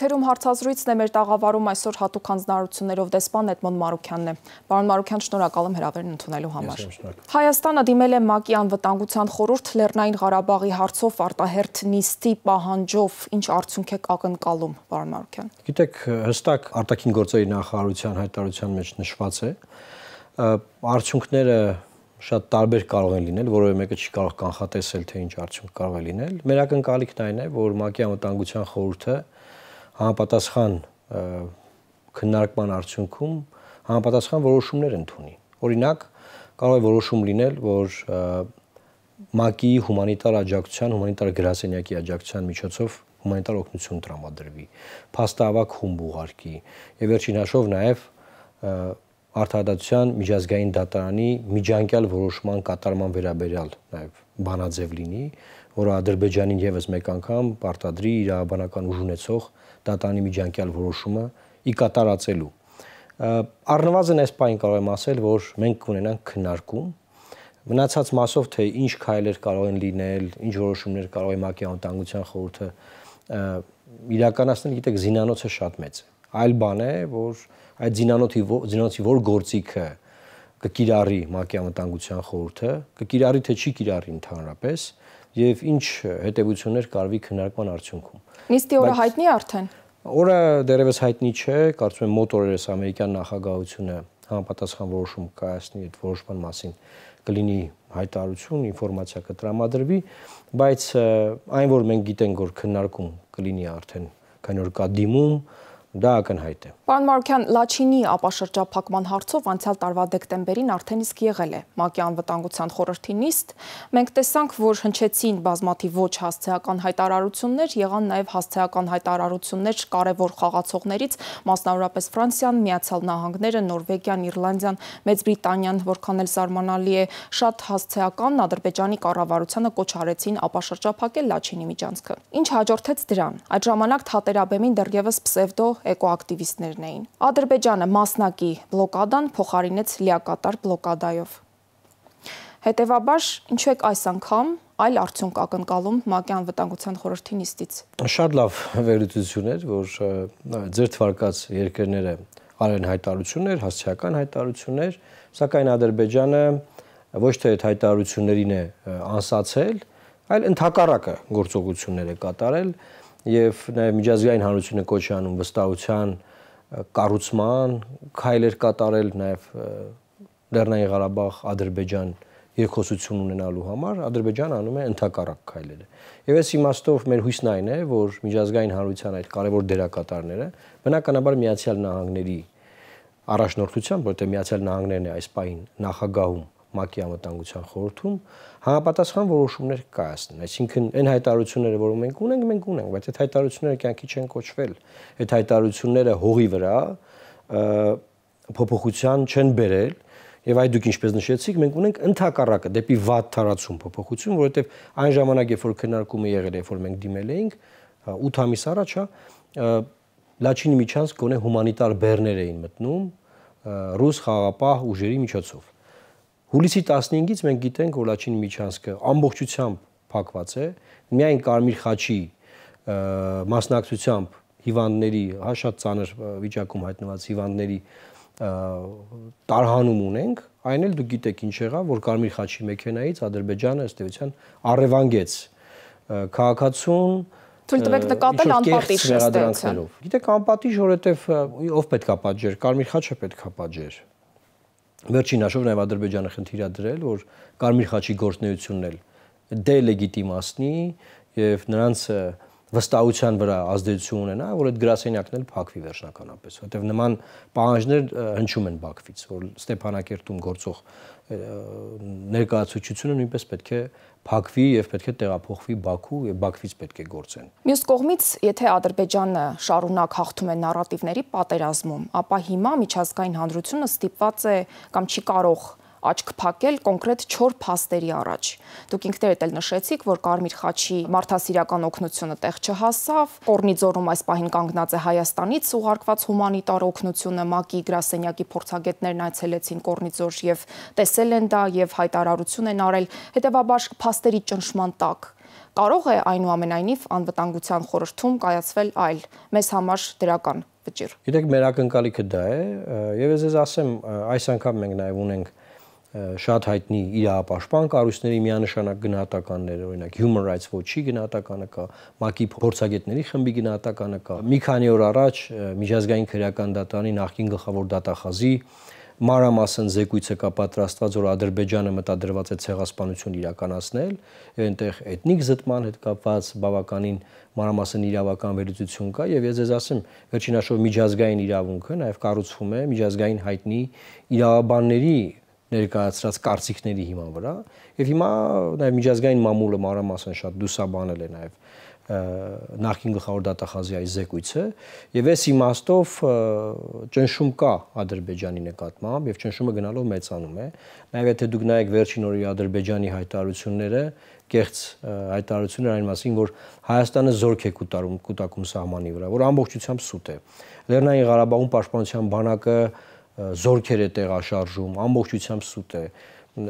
Եթերում հարցազրույցն է մեր տաղավարում այսօր հատուկ հանձնարարություններով դեսպան Էդմոն Մարուկյանն է։ Պարոն Մարուկյան, շնորհակալ եմ հրավերն ընդունելու համար։ Հայաստանը դիմել է ՄԱԿ-ի անվտանգության խորհուրդ Լեռնային Ղարաբաղի հարցով արտահերթ նիստի պահանջով, ինչ արդյունք է ակնկալում, պարոն Մարուկյան։ Գիտեք, հստակ արտաքին գործերի նախարարության հայտարարության մեջ նշված է, արդյունքները շատ տարբեր կարող են լինել, որովհետև մեկը չի կարող կանխատեսել թե ինչ արդյունք կարող է լինել։ Մեր ակնկալիքն այն է, որ ՄԱԿ-ի անվտանգության խորհուրդը համապատասխան քննարկման արդյունքում համապատասխան որոշումներ ընդունի։ Օրինակ, կարող է որոշում լինել, որ ՄԱԿ-ի հումանիտար աջակցության, հումանիտար գրասենյակի աջակցության միջոցով հումանիտար օգնություն տրամադրվի, փաստահավաք խումբ ուղարկի եւ վերջին հաշվով նաեւ արտահայտության միջազգային դատարանի միջանկյալ որոշման կատարման վերաբերյալ նաեւ բանաձև լինի, որը Ադրբեջանին եւս մեկ անգամ պարտադրի իր հավանական ուժունեցող դատանի միջանկյալ որոշումը ի կատարածելու։ Առնվազն այս պայն կարող եմ ասել, որ մենք կունենանք քննարկում մնացած մասով թե ինչ քայլեր կարող են լինել, ինչ որոշումներ կարող է ՄԱԿ-ի անվտանգության խորհուրդը իրականացնել, գիտեք, զինանոցը շատ մեծ է։ Այլ բան է, որ այդ զինանոցի զինանոցի որ գործիքը կկիրառի ՄԱԿ-ի անվտանգության խորհուրդը, կկիրառի թե չի կիրառի ընդհանրապես, եւ ինչ հետեւություններ կարվի քննարկման արդյունքում։ Նիստի օրը հայտնի արդեն։ Օրը դերևս հայտնի չէ, կարծում եմ մոտ օրերս ամերիկյան նախագահությունը համապատասխան որոշում կայացնի այդ որոշման մասին կլինի հայտարարություն, ինֆորմացիա կտրամադրվի, բայց այն որ մենք գիտենք որ քննարկում կլինի արդեն, քանի որ կա դիմում, Դա ակնհայտ է։ Պարոն Մարուկյան, Լաչինի ապաշրջափակման հարցով անցյալ տարվա դեկտեմբերին արդեն իսկ եղել է ՄԱԿ-ի անվտանգության խորհրդի նիստ։ Մենք տեսանք, որ հնչեցին բազմաթիվ ոչ հասցեական հայտարարություններ, եղան նաև հասցեական հայտարարություններ կարևոր խաղացողներից, մասնավորապես Ֆրանսիան, Միացյալ Նահանգները, Նորվեգիան, Իռլանդիան, Մեծ Բրիտանիան, որքան էլ զարմանալի է, շատ հասցեական Ադրբեջանի կառավարությանը կոչ արեցին ապաշրջափակել Լաչինի միջանցքը։ Ինչ հաջորդեց դրան։ Այդ ժամանակ Թատերաբեմին դեռևս պսևդո էկոակտիվիստներն էին։ Ադրբեջանը մասնակի բլոկադան փոխարինեց լիակատար բլոկադայով։ Հետևաբար, ինչու եք այս անգամ այլ արդյունք ակնկալում ՄԱԿ-ի անվտանգության խորհրդի նիստից։ Շատ լավ վերլուծություն էր, որ ձեր թվարկած երկրները արեն հայտարություններ, հասարակական հայտարություններ, սակայն Ադրբեջանը ոչ թե այդ հայտարություններին է անսացել, այլ ընդհակառակը գործողություններ է կատարել, եւ նաեւ միջազգային հանրությունը կոչ է անում վստահության կառուցման, քայլեր կատարել նաեւ Լեռնային Ղարաբաղ, Ադրբեջան երկխոսություն ունենալու համար Ադրբեջանը անում է ընդհակառակ քայլերը։ Եվ այս իմաստով մեր հույսն այն է, որ միջազգային հանրության այդ կարևոր դերակատարները բնականաբար Միացյալ Նահանգների առաջնորդությամբ, որտեղ Միացյալ Նահանգներն է այս պահին նախագահում ՄԱԿ-ի անվտանգության խորհրդում, համապատասխան որոշումներ կայացնեն։ Այսինքն այն հայտարարությունները, որ մենք ունենք, մենք ունենք, բայց այդ հայտարարությունները կյանքի չեն կոչվել։ Այդ հայտարարությունները հողի վրա փոփոխության չեն բերել։ Եվ այդ դուք ինչպես նշեցիք, մենք ունենք ընդհակառակը դեպի վատ տարածում փոփոխություն, որովհետև այն ժամանակ, երբ որ քննարկումը եղել է, երբ որ մենք դիմել էինք 8 ամիս առաջ, հա, Լաչինի միջանց գոնե հումանիտար բեռներ էին մտնում ռուս խաղապահ ուժերի միջոցով։ Հուլիսի 15-ից մենք գիտենք, որ Լաչին միջանցքը ամբողջությամբ փակված է, միայն Կարմիր խաչի մասնակցությամբ հիվանդների, հա շատ ծանր վիճակում հայտնված հիվանդների տարհանում ունենք, այն էլ դու գիտեք ինչ եղավ, որ Կարմիր խաչի մեքենայից Ադրբեջանը ըստ էության առևանգեց քաղաքացուն Ցույց տվեք նկատել անպատիժ ստեղծելով։ Գիտեք անպատիժ, որովհետև ով պետքա պատժեր, Կարմիր խաչը պետքա պատժեր Վերջին հաշվով նաև Ադրբեջանը խնդիր է դրել, որ Կարմիր խաչի գործնեությունն էլ դելեգիտիմացնի եւ նրանց վստահության վրա ազդեցություն ունենա, որ այդ գրասենյակն էլ փակվի վերջնականապես, որտեվ նման պահանջներ հնչում են Բաքվից, որ Ստեփանակերտում գործող ներկայացուցիչությունը նույնպես պետք է փակվի եւ պետք է տեղափոխվի Բաքու եւ Բաքվից պետք է գործեն։ Մյուս կողմից, եթե Ադրբեջանը շարունակ հաղթում է նարատիվների պատերազմում, ապա հիմա միջազգային հանրությունը ստիպված է կամ չի կարող աչք փակել կոնկրետ 4 փաստերի առաջ։ Դուք ինքներդ էլ նշեցիք, որ Կարմիր խաչի մարդասիրական օգնությունը տեղ չհասավ, Կորնիձորում այս պահին կանգնած է Հայաստանից ուղարկված հումանիտար օգնությունը, ՄԱԿ-ի գրասենյակի փորձագետներն այցելեցին Կորնիձոր եւ տեսել են դա եւ հայտարարություն են արել, հետեւաբար փաստերի ճնշման տակ կարող է այնուամենայնիվ անվտանգության խորհրդում կայացվել այլ մեզ համար դրական վճիռ։ Գիտեք, մեր ակնկալիքը դա է, եւ ես ես ասեմ, այս անգամ մենք նաեւ ունենք շատ հայտնի իրավապաշտպան կառույցների միանշանակ գնահատականներ, օրինակ Human Rights Watch-ի գնահատականը կա, ՄԱԿ-ի փորձագետների խմբի գնահատականը կա։ Մի քանի օր առաջ միջազգային քրեական դատարանի նախին գլխավոր դատախազի մարամասն զեկույցը կա պատրաստված, որ Ադրբեջանը մտադրված է ցեղասպանություն իրականացնել, այնտեղ էթնիկ զտման հետ կապված բավականին մարամասն իրավական վերլուծություն կա եւ ես ձեզ ասեմ, վերջինաշով միջազգային իրավունքը նաեւ կառուցվում է միջազգային հայտնի իրավաբանների ներկայացրած կարծիքների հիման վրա եւ հիմա նաեւ միջազգային մամուլը մանրամասն շատ դուսաբանել է նաեւ նախին գլխավոր դատախազի այս զեկույցը եւ այս իմաստով ճնշում կա Ադրբեջանի նկատմամբ եւ ճնշումը գնալով մեծանում է նաեւ եթե դուք նայեք վերջին օրի Ադրբեջանի հայտարարությունները կեղծ հայտարարություններ այն մասին որ Հայաստանը զորք է կուտարում կուտակում սահմանի վրա որ ամբողջությամբ սուտ է Լեռնային Ղարաբաղում պաշտպանության բանակը զորքեր է տեղաշարժում, ամբողջությամբ սուտ է։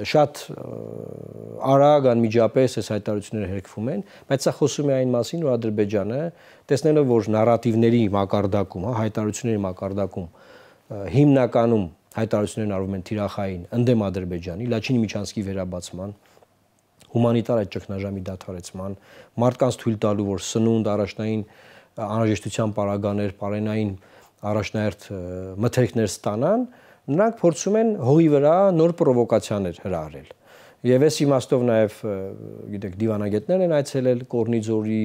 Շատ արագ անմիջապես այս հայտարարությունները հերկվում են, բայց սա խոսում է այն մասին, որ Ադրբեջանը, տեսնելով որ նարատիվների մակարդակում, հա, հայտարարությունների մակարդակում հիմնականում հայտարարություններն արվում են թիրախային ընդդեմ Ադրբեջանի, Լաչինի միջանցքի վերաբացման, հումանիտար այդ ճգնաժամի դադարեցման, մարդկանց թույլ տալու, որ սնունդ, առաջնային անհրաժեշտության պարագաներ, պարենային պարագաներ առաջնահերթ մթերքներ ստանան, նրանք փորձում են հողի վրա նոր պրովոկացիաներ հրահրել։ Եվ այս իմաստով նաև գիտեք դիվանագետներ են այցելել Կորնիձորի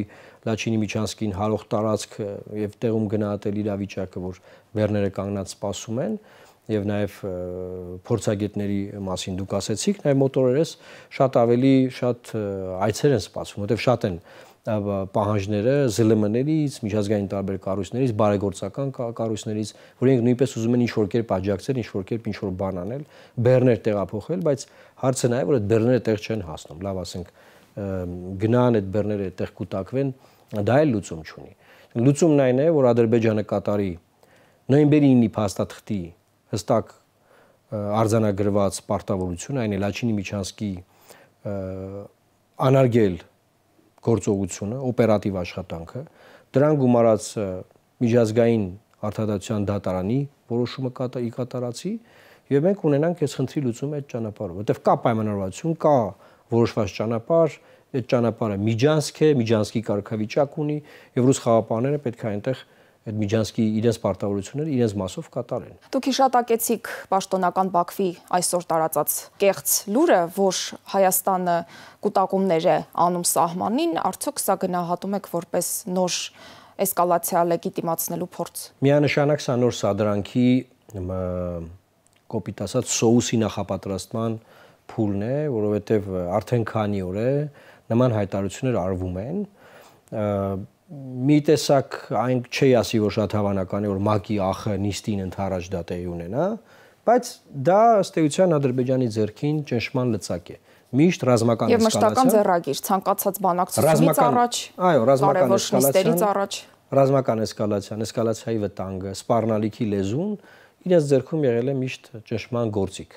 Լաչինի Միչանսկին հարող տարածք եւ տեղում գնահատել իրավիճակը, որ բեռները կանգնած սպասում են եւ նաեւ փորձագետների մասին դուք ասացիք, նաեւ մոտորերս շատ ավելի շատ այցեր են սպասում, որտեղ շատ են պահանջները ԶԼՄ-ներից, միջազգային տարբեր կառույցներից, բարեգործական կառույցներից, որոնք նույնպես ուզում են ինչ-որ կերպ աջակցել, ինչ-որ կերպ ինչ-որ բան անել, բեռներ տեղափոխել, բայց հարցը նաև որ այդ բեռները տեղ չեն հասնում, լավ ասենք գնան այդ բեռները այդտեղ կուտակվեն, դա էլ լուծում չունի։ Լուծումն այն է, որ Ադրբեջանը կատարի նոյեմբերի 9-ի փաստաթղթի հստակ արձանագրված պարտավորություն, այն էլ Լաչինի Միչանսկի անարգել գործողությունը, օպերատիվ աշխատանքը, դրան գումարած միջազգային արտադրության դատարանի որոշումը կատարի կատարացի եւ մենք ունենանք այս խնդրի լուծումը այդ ճանապարհով, որտեվ կա պայմանավորվածություն, կա որոշված ճանապարհ, այդ ճանապարհը Միջանսկ է, Միջանսկի կարգավիճակ ունի եւ ռուս խաղապահները պետք է այնտեղ այդ միջանցքի իրենց պարտավորությունները իրենց մասով կատարեն։ Դուք հիշատակեցիք պաշտոնական Բաքվի այսօր տարածած կեղծ լուրը, որ Հայաստանը կൂട്ടակումներ է անում սահմանին, արդյոք սա գնահատում եք որպես նոր էսկալացիա լեգիտիմացնելու փորձ։ Միանշանակ սա նոր սադրանքի կոպիտ ասած սոուսի նախապատրաստման փուլն է, որովհետև արդեն քանի օր է նման հայտարարություններ արվում են մի տեսակ այն չի ասի որ շատ հավանական է որ մակի ախը նիստին ընդառաջ դատեի ունենա հա, բայց դա ըստ էության ադրբեջանի ձեռքին ճնշման լծակ է միշտ ռազմական եւ մշտական ձեռագիր ցանկացած բանակցությունից առաջ այո ռազմական էսկալացիան առաջ ռազմական էսկալացիան էսկալացիայի վտանգը սպառնալիքի լեզուն իրենց ձեռքում եղել է միշտ ճնշման գործիք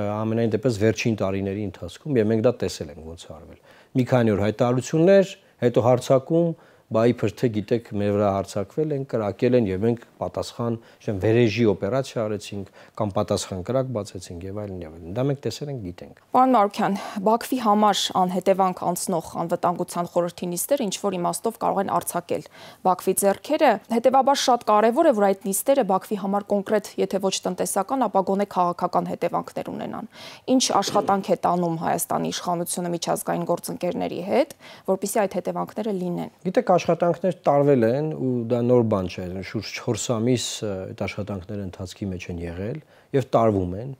ամենայն դեպս վերջին տարիների ընթացքում եւ մենք դա տեսել ենք ոնց արվել մի քանի օր հայտարարություններ հետո հարցակում բա իբր թե գիտեք մեր վրա հարցակվել են, կրակել են եւ մենք պատասխան, չեմ վերեժի օպերացիա արեցինք կամ պատասխան կրակ բացեցինք եւ այլն եւ այլն։ Դա մենք տեսել ենք, գիտենք։ Պարոն Մարուկյան, Բաքվի համար անհետևանք անցնող անվտանգության խորհրդի նիստերը ինչ որ իմաստով կարող են արցակել Բաքվի ձեռքերը։ Հետևաբար շատ կարեւոր է, որ այդ նիստերը Բաքվի համար կոնկրետ, եթե ոչ տնտեսական, ապա գոնե քաղաքական հետևանքներ ունենան։ Ինչ աշխատանք է տանում Հայաստանի իշխանությունը միջազգային գործընկերների հետ, որpիսի այդ հետևանքները լինեն։ Գիտեք, աշխատանքներ տարվել են ու դա նոր բան չէ, շուրջ 4 ամիս այդ աշխատանքները ընթացքի մեջ են եղել եւ տարվում են։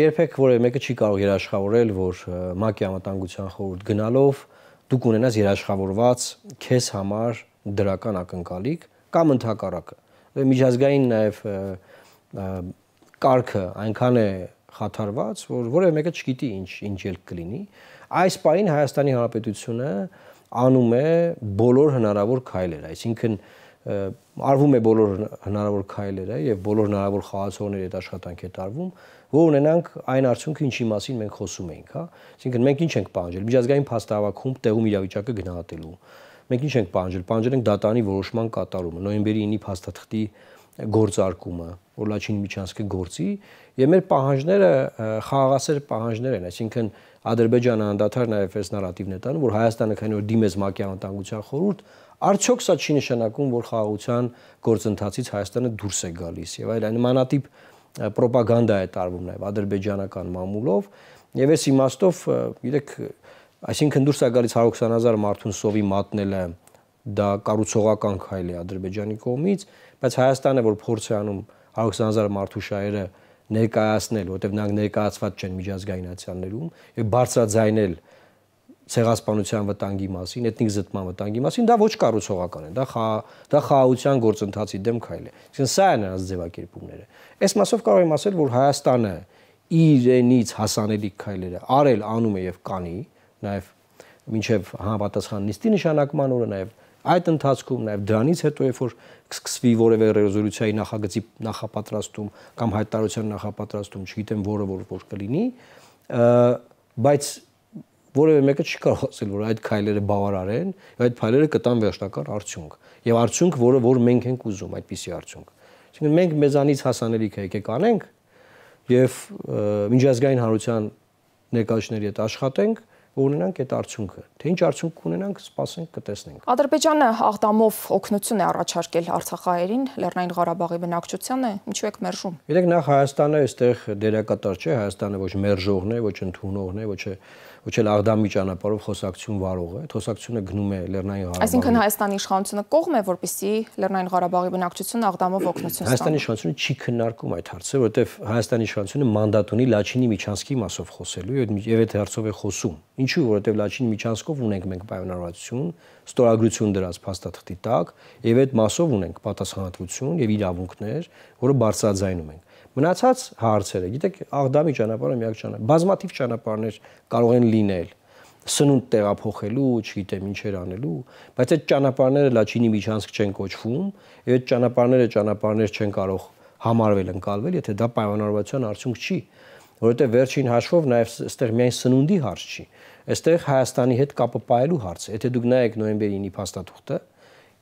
Երբեք որևէ մեկը չի կարող երաշխավորել, որ ՄԱԿ-ի անվտանգության խորհուրդ գնալով դուք ունենաս երաշխավորված քեզ համար դրական ակնկալիք կամ ընդհակառակը։ Միջազգային նաեւ կարգը այնքան է խաթարված, որ որևէ մեկը չգիտի ինչ ինչ ելք կլինի։ Այս պահին Հայաստանի Հանրապետությունը անում է բոլոր հնարավոր քայլերը, այսինքն արվում է բոլոր հնարավոր քայլերը եւ բոլոր հնարավոր խաղացողների հետ աշխատանք է տարվում, որ ունենանք այն արդյունքը, ինչի մասին մենք խոսում էինք, հա։ Այսինքն մենք ինչ ենք պահանջել՝ միջազգային փաստահավաքում տեղում իրավիճակը գնահատելու։ Մենք ինչ ենք պահանջել։ Պահանջել ենք դատարանի որոշման կատարումը, նոյեմբերի 9-ի փաստաթղթի գործարկումը, որ լաչին միջանցքը գործի, եւ մեր պահանջները խաղաղասեր պահանջներ են, այսինքն Ադրբեջանը անդադար նաեւ այս նարատիվն է տանում, որ Հայաստանը քանի որ դիմեց ՄԱԿ-ի անվտանգության խորհուրդ, արդյոք սա չի նշանակում, որ խաղաղության գործընթացից Հայաստանը դուրս է գալիս եւ այլ նմանատիպ ռոպագանդա է տարվում նաեւ ադրբեջանական մամուլով եւ այս իմաստով իրեք այսինքն դուրս է գալիս 120 000 մարդուն սովի մատնելը դա կառուցողական քայլ է ադրբեջանի կողմից բայց Հայաստանը, որ փորձ է անում 120.000 մարդու շահերը ներկայացնել, որտեղ նրանք ներկայացված չեն միջազգային ացիաներում, եւ բարձրաձայնել ցեղասպանության վտանգի մասին, էթնիկ զտման վտանգի մասին, դա ոչ կառուցողական է, դա խա դա խաղաղության գործընթացի դեմ քայլ է։ Իսկն սա է նրանց ձևակերպումները։ Այս մասով կարող եմ ասել, որ Հայաստանը իրենից հասանելի քայլերը արել անում է եւ կանի, նաեւ մինչև համապատասխան նիստի նշանակման օրը նաեւ Այդ ընթացքում նաև դրանից հետո, երբ որ կսկսվի որևէ ռեզոլյուցիայի նախագծի նախապատրաստում կամ հայտարարության նախապատրաստում, չգիտեմ որը որ որ կլինի, բայց որևէ մեկը չի կարող ասել, որ այդ քայլերը բավարար են, եւ այդ քայլերը կտան վերջնակար արդյունք։ Եվ արդյունք, որը որ մենք ենք ուզում, այդպիսի արդյունք։ Այսինքն մենք մեզանից հասանելիք է եկեք անենք եւ միջազգային հանրության ներկայացուների հետ աշխատենք ունենանք այդ արդյունքը։ Թե ինչ արդյունք կունենանք, սպասենք, կտեսնենք։ Ադրբեջանը աղտամով օգնություն է առաջարկել Արցախահերին, Լեռնային Ղարաբաղի բնակչությանը, ինչու եք մերժում։ Գիտեք, նախ Հայաստանը այստեղ դերակատար չէ, Հայաստանը ոչ մերժողն է, ոչ ընդունողն է, ոչ ոչ էլ Աղդամի ճանապարհով խոսակցություն վարող է։ Այդ խոսակցությունը գնում է Լեռնային Ղարաբաղ։ Այսինքն Հայաստանի իշխանությունը կողմ է, որպիսի Լեռնային Ղարաբաղի բնակչությունը Աղդամով օգնություն ստանա։ Հայաստանի իշխանությունը չի քննարկում այդ հարցը, որովհետև Հայաստանի իշխանությունը մանդատ ունի Լաչինի միջանցքի մասով խոսելու եւ այդ հարցով է խոսում։ Ինչու՞, որովհետև Լաչինի միջանցքով ունենք մենք պայմանավորվածություն, ստորագրություն դրած փաստաթղթի տակ եւ այդ մասով ունենք պատասխանատվություն եւ իրավունքներ, որը բարձրաձայնում ենք։ Մնացած հարցերը, գիտեք, աղդամի ճանապարհը միակ ճանապարհ, բազմաթիվ ճանապարհներ կարող են լինել սնունդ տեղափոխելու, չգիտեմ ինչեր անելու, բայց այդ ճանապարհները լաչինի միջանցք չեն կոչվում, եւ այդ ճանապարհները ճանապարհներ չեն կարող համարվել ընկալվել, եթե դա պայմանավորվածության արդյունք չի, որովհետեւ վերջին հաշվով նաեւ այստեղ միայն սնունդի հարց չի, այստեղ Հայաստանի հետ կապը պահելու հարց է։ Եթե դուք նայեք նոյեմբերի 9-ի փաստաթուղթը,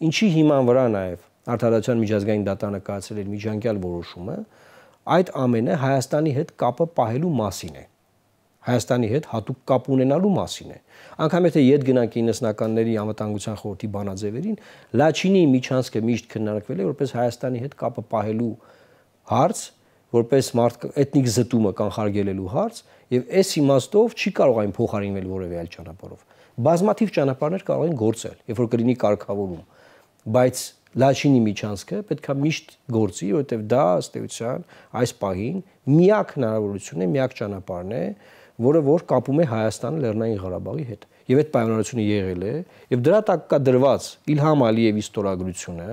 ինչի հիման վրա նաեւ արտադրության միջազգային դատա նկարացրել միջանկյալ որոշումը, որ այդ ամենը Հայաստանի հետ կապը պահելու մասին է։ Հայաստանի հետ հատուկ կապ ունենալու մասին է։ Անկամ եթե իդ գնանք 90-ականների անվտանգության խորհրդի բանաձևերին, Լաչինի միջանցքը միշտ քննարկվել է որպես Հայաստանի հետ կապը պահելու հարց, որպես մարդ էթնիկ զտումը կանխարգելելու հարց, եւ այս իմաստով չի կարող այն փոխարինվել որևէ այլ ճանապարհով։ Բազմաթիվ ճանապարհներ կարող են գործել, երբ որ կլինի կարգավորում, բայց լաչինի միջանցքը պետքա միշտ գործի, որովհետև դա ըստ էության այս պահին միակ հնարավորությունն է, միակ ճանապարհն է, որը որ կապում է Հայաստանը Լեռնային Ղարաբաղի հետ։ Եվ այդ պայմանավորությունը եղել է, եւ դրա տակ կա դրված Իլհամ Ալիևի ստորագրությունը,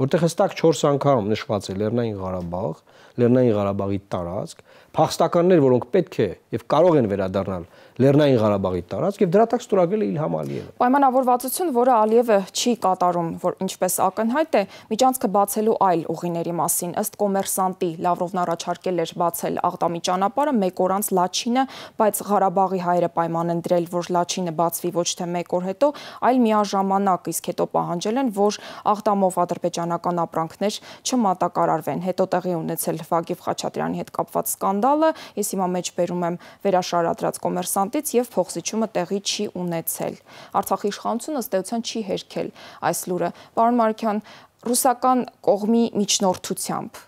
որտեղ հստակ 4 անգամ նշված է Լեռնային Ղարաբաղ, Լեռնային Ղարաբաղի տարածք, փախստականներ, որոնք պետք է եւ կարող են վերադառնալ Լեռնային Ղարաբաղի տարածք եւ դրա տակ ստորագրել է Իլհամ Ալիևը։ Պայմանավորվածություն, որը Ալիևը չի կատարում, որ ինչպես ակնհայտ է, միջանցքը բացելու այլ ուղիների մասին ըստ կոմերսանտի Լավրովն առաջարկել էր բացել Աղտամի ճանապարհը մեկ օր անց Լաչինը, բայց Ղարաբաղի հայրը պայման են դրել, որ Լաչինը բացվի ոչ թե մեկ օր հետո, այլ միաժամանակ, իսկ հետո պահանջել են, որ Աղտամով ադրբեջանական ապրանքներ չմատակարարվեն։ Հետո տեղի ունեցել Վագիվ Խաչատրյանի հետ կապված սկանդ սկանդալը, ես հիմա մեջ բերում եմ վերաշարադրած կոմերսանտից եւ փոխզիջումը տեղի չի ունեցել։ Արցախի իշխանությունը ստեյության չի հերքել այս լուրը։ Պարոն Մարքյան, ռուսական կողմի միջնորդությամբ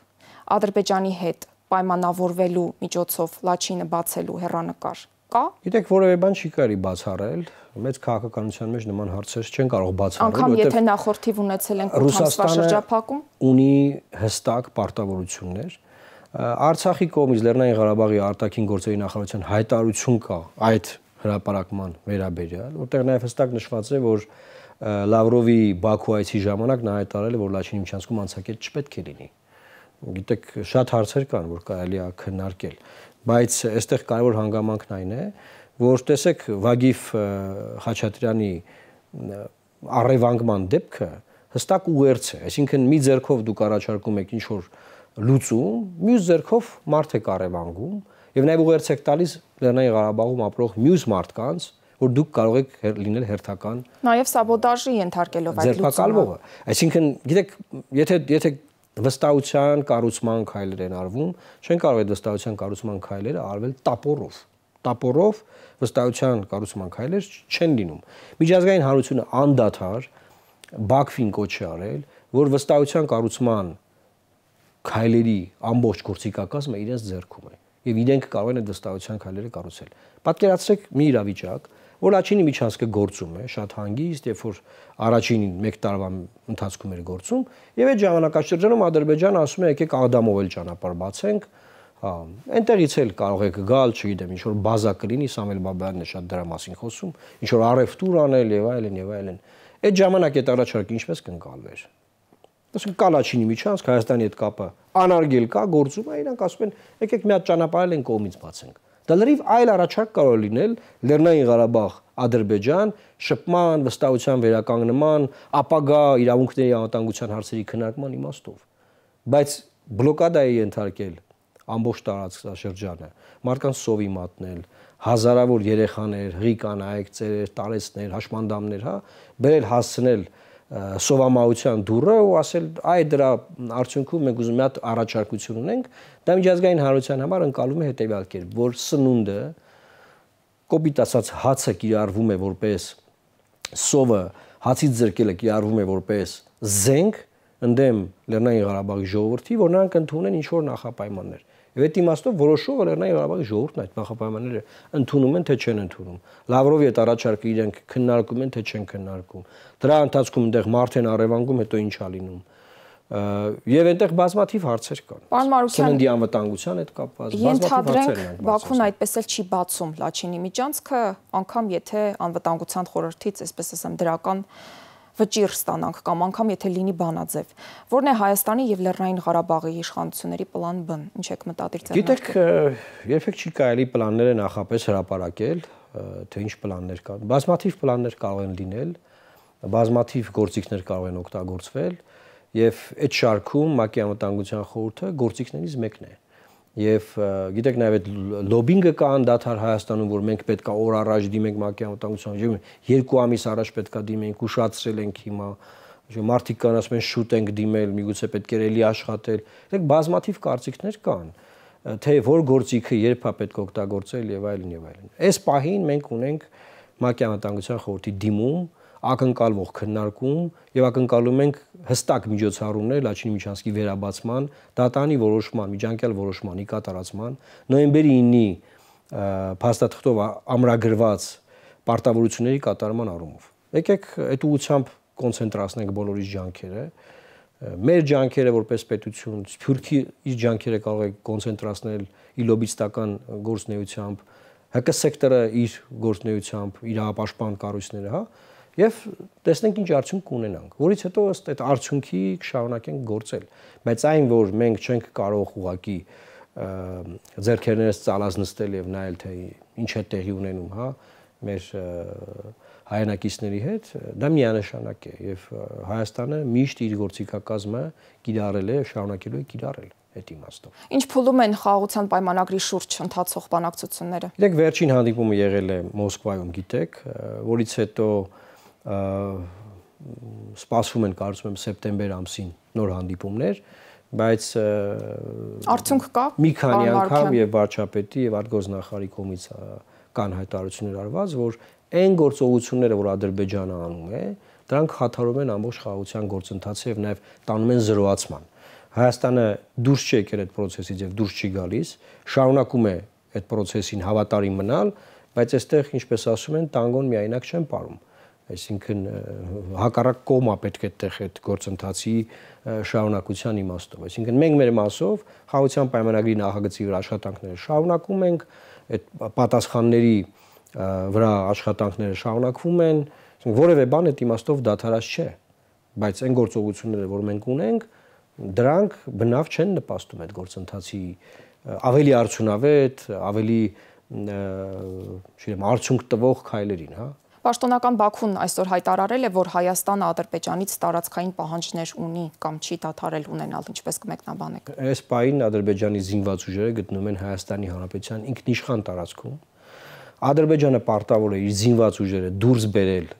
Ադրբեջանի հետ պայմանավորվելու միջոցով լաչինը բացելու հերանեկար կա։ Գիտեք, որևէ բան չի կարի բացառել, մեծ քաղաքականության մեջ նման հարցեր չեն կարող բացառել, որովհետև անգամ եթե նախորդիվ ունեցել են Ռուսաստանը շրջափակում ունի հստակ պարտավորություններ, Արցախի կողմից Լեռնային Ղարաբաղի արտաքին գործերի նախարարության հայտարարություն կա այդ հրաապարակման վերաբերյալ, որտեղ նաև հստակ նշված է, որ Լավրովի Բաքու այցի ժամանակ նա հայտարարել է, որ Լաչինի միջանցքում անցակետ չպետք է լինի։ Գիտեք, շատ հարցեր կան, որ կարելի է քննարկել, բայց այստեղ կարևոր հանգամանքն այն է, որ տեսեք Վագիֆ Խաչատրյանի առևանգման դեպքը հստակ ուղերձ է, այսինքն մի ձեռքով դուք առաջարկում եք ինչ որ լուծում, մյուս ձեռքով մարդ է կարևանգում եւ նաեւ ուղերձեք տալիս Լեռնային Ղարաբաղում ապրող մյուս մարդկանց, որ դուք կարող եք հեր, լինել հերթական։ Նաեւ սաբոտաժի ենթարկելով այդ լուծումը։ Ձերբակալվողը, այսինքն, գիտեք, եթե եթե վստահության կառուցման քայլեր են արվում, չեն կարող այդ վստահության կառուցման քայլերը արվել տապորով տապորով վստահության կառուցման քայլեր չեն լինում։ Միջազգային հանրությունը անդադար Բաքվին կոչ է արել, որ վստահության կառուցման քայլերի ամբողջ գործիքակազմը իրենց ձեռքում է եւ իրենք կարող են այդ վստահության քայլերը կառուցել։ Պատկերացրեք մի իրավիճակ, որ աչինի միջանցքը գործում է, շատ հանգիստ, երբ որ առաջինին 1 տարվա ընթացքում էր գործում, եւ այդ ժամանակաշրջանում Ադրբեջանը ասում է եկեք Ադամովել ճանապարհ բացենք, հա, այնտեղից էլ կարող եք գալ, չգիտեմ, ինչ որ բազա կլինի, Սամվել Բաբայանն է շատ դրա մասին խոսում, ինչ որ արևտուր անել եւ այլն եւ այլն։ Այդ ժամանակ այդ առաջարկը ինչպես կընկալվեր։ Այսինքն կալաչինի միջանց Հայաստանի հետ կապը անարգել կա, գործում է, իրանք ասում են, եկեք մի հատ ճանապարհել են կողմից բացենք։ Դա լրիվ այլ առաջարկ կարող լինել Լեռնային Ղարաբաղ, Ադրբեջան, շփման, վստահության վերականգնման, ապագա իրավունքների անվտանգության հարցերի քննարկման իմաստով։ Բայց բլոկադայի ենթարկել ամբողջ տարածքաշրջանը, մարդկանց սովի մատնել, հազարավոր երեխաներ, հղի կանայք, ծերեր, տարեցներ, հաշմանդամներ, հա, բերել հասցնել սովամահության դուրը ու ասել այ դրա արդյունքում մենք ուզում ենք առաջարկություն ունենք դա միջազգային հանրության համար ընկալում է հետևյալ կերպ որ սնունդը կոպիտ ասած հացը կիրառվում է որպես սովը հացից ձերկելը կիրառվում է որպես զենք ընդդեմ Լեռնային Ղարաբաղի ժողովրդի որ նրանք ընդունեն ինչ որ նախապայմաններ Եվ այդ իմաստով որոշող Լեռնային Ղարաբաղի ժողովուրդն այդ նախապայմանները ընդունում են թե չեն ընդունում։ Լավրովի այդ առաջարկը իրենք քննարկում են թե չեն քննարկում։ Դրա ընթացքում այնտեղ մարդ են առևանգում, հետո ինչա լինում։ Եվ այնտեղ բազմաթիվ հարցեր կան։ Պարոն Մարուկյան, սննդի անվտանգության հետ կապված բազմաթիվ հարցեր են։ Բաքուն այդպես էլ չի բացում Լաչինի միջանցքը, անկամ եթե անվտանգության խորհրդից, այսպես ասեմ, դրական վճիռ ստանանք կամ անգամ եթե լինի բանաձև։ Որն է Հայաստանի եւ Լեռնային Ղարաբաղի իշխանությունների պլան Բ-ն։ Ինչ եք մտադիր ձեռնարկել։ Գիտեք, երբեք չի կարելի պլանները նախապես հրապարակել, թե ինչ պլաններ կան։ Բազմաթիվ պլաններ կարող են լինել, բազմաթիվ գործիքներ կարող են օգտագործվել եւ այդ շարքում ՄԱԿ-ի անվտանգության խորհուրդը գործիքներից մեկն է։ Եվ գիտեք նաև այդ լոբինգը կան դաթար Հայաստանում, որ մենք պետքա օր առաջ դիմենք ՄԱԿ-ի անվտանգության ժողովին, երկու ամիս առաջ պետքա դիմենք, ուշացրել ենք հիմա, որ մարդիկ կան ասում են շուտ ենք դիմել, միգուցե պետք էր էլի աշխատել։ Գիտեք, բազմաթիվ կարծիքներ կան, թե որ գործիքը երբ է պետք օգտագործել եւ այլն եւ այլն։ Այս պահին մենք ունենք ՄԱԿ-ի անվտանգության խորհրդի դիմում, ակնկալվող քննարկում եւ ակնկալում ենք հստակ միջոցառումներ Լաչինի միջանցքի վերաբացման, դատանի որոշման, միջանկյալ որոշմանի կատարածման, նոյեմբերի 9-ի փաստաթղթով ամրագրված պարտավորությունների կատարման առումով։ Եկեք այդ ուղությամբ կոնցենտրացնենք բոլորիս ջանքերը մեր ջանքերը որպես պետություն, Սփյուռքի իր ջանքերը կարող է կոնցենտրացնել իր լոբիստական գործնեությամբ, ՀԿ սեկտորը իր գործնեությամբ, իր ապաշտպան կառույցները, հա, եւ տեսնենք ինչ արդյունք կունենանք, որից հետո ըստ այդ արդյունքի կշարունակենք գործել։ Բայց այն, որ մենք չենք կարող ուղակի зерքերներս ցալած նստել եւ նայել թե ինչ է տեղի ունենում, հա, մեր հայանակիցների հետ, դա միանշանակ է եւ Հայաստանը միշտ իր գործիքակազմը գիրառել է, շարունակելու է գիրառել այդ իմաստով։ Ինչ փուլում են խաղաղության պայմանագրի շուրջ ընթացող բանակցությունները։ Գիտեք, վերջին հանդիպումը եղել է Մոսկվայում, գիտեք, որից հետո և, սպասվում են կարծում եմ սեպտեմբեր ամսին նոր հանդիպումներ, բայց արդյունք կա։ Մի քանի անգամ եւ վարչապետի եւ արտգործնախարարի կողմից կան հայտարարություններ արված, որ այն գործողությունները, որ Ադրբեջանը անում է, դրանք խաթարում են ամբողջ խաղաղության գործընթացը եւ նաեւ տանում են զրոացման։ Հայաստանը դուրս չի եկել այդ process-ից եւ դուրս չի գալիս, շարունակում է այդ process-ին հավատարիմ մնալ, բայց այստեղ ինչպես ասում են, տանգոն միայնակ չեն ապարում այսինքն հակառակ կոմա պետք է այդտեղ այդ գործընթացի շարունակության իմաստով։ Այսինքն մենք մեր մասով խաղաղության պայմանագրի նախագծի վրա աշխատանքները շարունակում ենք, այդ պատասխանների վրա աշխատանքները շարունակվում են, այսինքն որևէ բան այդ իմաստով դադարած չէ, բայց այն գործողությունները, որ մենք ունենք, դրանք բնավ չեն նպաստում այդ գործընթացի ավելի արդյունավետ, ավելի չգիտեմ, արդյունք տվող քայլերին, հա։ Պաշտոնական Բաքուն այսօր հայտարարել է, որ Հայաստանը Ադրբեջանից տարածքային պահանջներ ունի կամ չի դադարել ունենալ, ինչպես կմեկնաբանեք։ Այս պահին Ադրբեջանի զինված ուժերը գտնվում են Հայաստանի Հանրապետության ինքնիշխան տարածքում։ Ադրբեջանը պարտավոր է իր զինված ուժերը դուրս բերել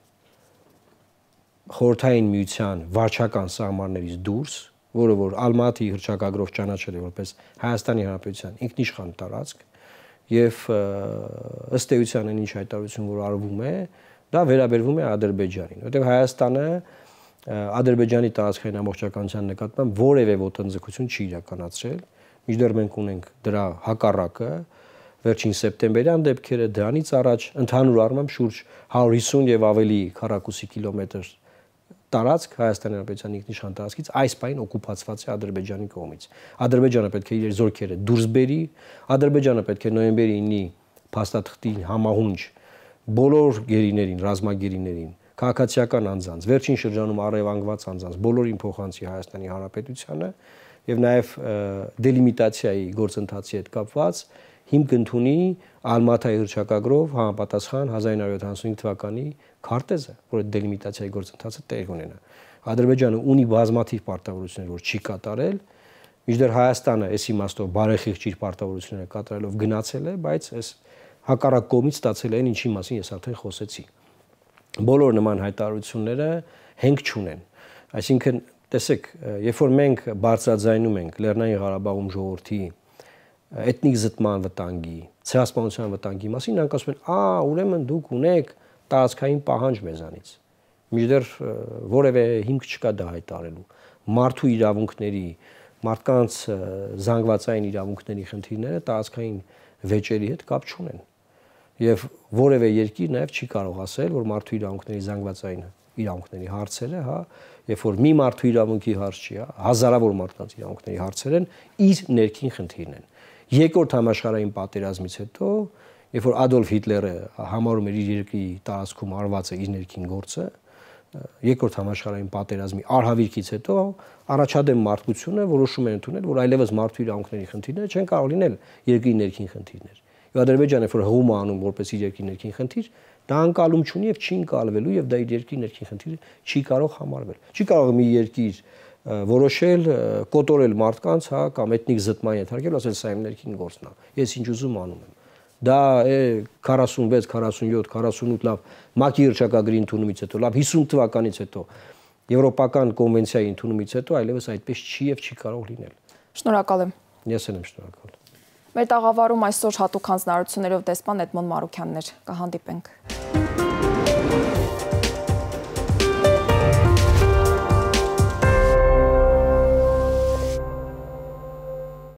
խորհրդային միության վարչական սահմաններից դուրս, որը որ Ալմատի հրճակագրով ճանաչել է որպես Հայաստանի Հանրապետության ինքնիշխան տարածք եւ ըստ էության այն ինչ հայտարարություն որ արվում է, Դա վերաբերվում է Ադրբեջանին, որտեղ Հայաստանը Ադրբեջանի տարածքային ամբողջականության նկատմամբ որևէ ոտնձգություն չի իրականացրել։ Միջդեռ մենք ունենք դրա հակառակը վերջին սեպտեմբերյան դեպքերը դրանից առաջ ընդհանուր առմամբ շուրջ 150 եւ ավելի քառակուսի կիլոմետր տարածք Հայաստանի Հանրապետության ինքնիշան տարածքից այս պայն օկուպացված է Ադրբեջանի կողմից։ Ադրբեջանը պետք է իր զորքերը դուրս բերի, Ադրբեջանը պետք է նոյեմբերի 9-ի փաստաթղթին համահունչ բոլոր գերիներին, ռազմագերիներին, քաղաքացիական անձանց, վերջին շրջանում առևանգված անձանց, բոլորին փոխանցի Հայաստանի Հանրապետությանը եւ նաեւ դելիմիտացիայի գործընթացի հետ կապված հիմք ընդունի Ալմատայի հրճակագրով համապատասխան 1975 թվականի քարտեզը, որը դելիմիտացիայի գործընթացը տեղ ունենա։ Ադրբեջանը ունի բազմաթիվ պարտավորություններ, որ չի կատարել, միջդեռ Հայաստանը այս իմաստով բարեխիղճ իր պարտավորությունները կատարելով գնացել է, բայց այս հակառակ կողմից ստացել են ինչի մասին ես արդեն խոսեցի։ Բոլոր նման հայտարարությունները հենք չունեն։ Այսինքն, տեսեք, երբ որ մենք բարձրաձայնում ենք Լեռնային Ղարաբաղում ժողովրդի էթնիկ զտման վտանգի, ցեղասպանության վտանգի մասին, նրանք ասում են, «Ա, ուրեմն դուք ունեք տարածքային պահանջ մեզանից»։ Միջդեռ որևէ հիմք չկա դա հայտարելու։ Մարդու իրավունքների, մարդկանց զանգվածային իրավունքների խնդիրները տարածքային վեճերի հետ կապ չունեն եւ որևէ երկիր նաեւ չի կարող ասել, որ մարդու իրավունքների զանգվածային իրավունքների հարցերը, հա, երբ որ մի մարդու իրավունքի հարց չի, հա, հազարավոր մարդկանց իրավունքների հարցեր են, իր ներքին խնդիրն են։ Երկրորդ համաշխարհային պատերազմից հետո, երբ որ Ադոլֆ Հիտլերը համարում էր իր երկրի տարածքում արվածը իր ներքին գործը, երկրորդ համաշխարհային պատերազմի արհավիրքից հետո առաջադեմ մարդկությունը որոշում է ընդունել, որ այլևս մարդու իրավունքների խնդիրները չեն կարող լինել երկրի ներքին խնդիրներ։ Եվ Ադրբեջանը, որ հողում է անում որպես իր երկրի ներքին խնդիր, դա անկալում չունի եւ չի ընկալվելու եւ դա իր երկրի ներքին խնդիրը չի կարող համարվել։ Չի կարող մի երկիր որոշել կոտորել մարդկանց, հա, կամ էթնիկ զտման ենթարկել, ասել սա իմ ներքին գործն է։ Ես ինչ ուզում անում եմ դա 46, 47, 48 լավ ՄԱԿ-ի հրճակագրի ընդունումից հետո, լավ 50 թվականից հետո Եվրոպական կոնվենցիայի ընդունումից հետո այլևս այդպես չի եւ չի կարող լինել։ Շնորհակալ եմ։ Ես էլ եմ շնորհակալ։ Մեր տաղավարում այսօր հատուկ հանձնարարություններով դեսպան Էդմոն Մարուկյանն էր։ Կհանդիպենք։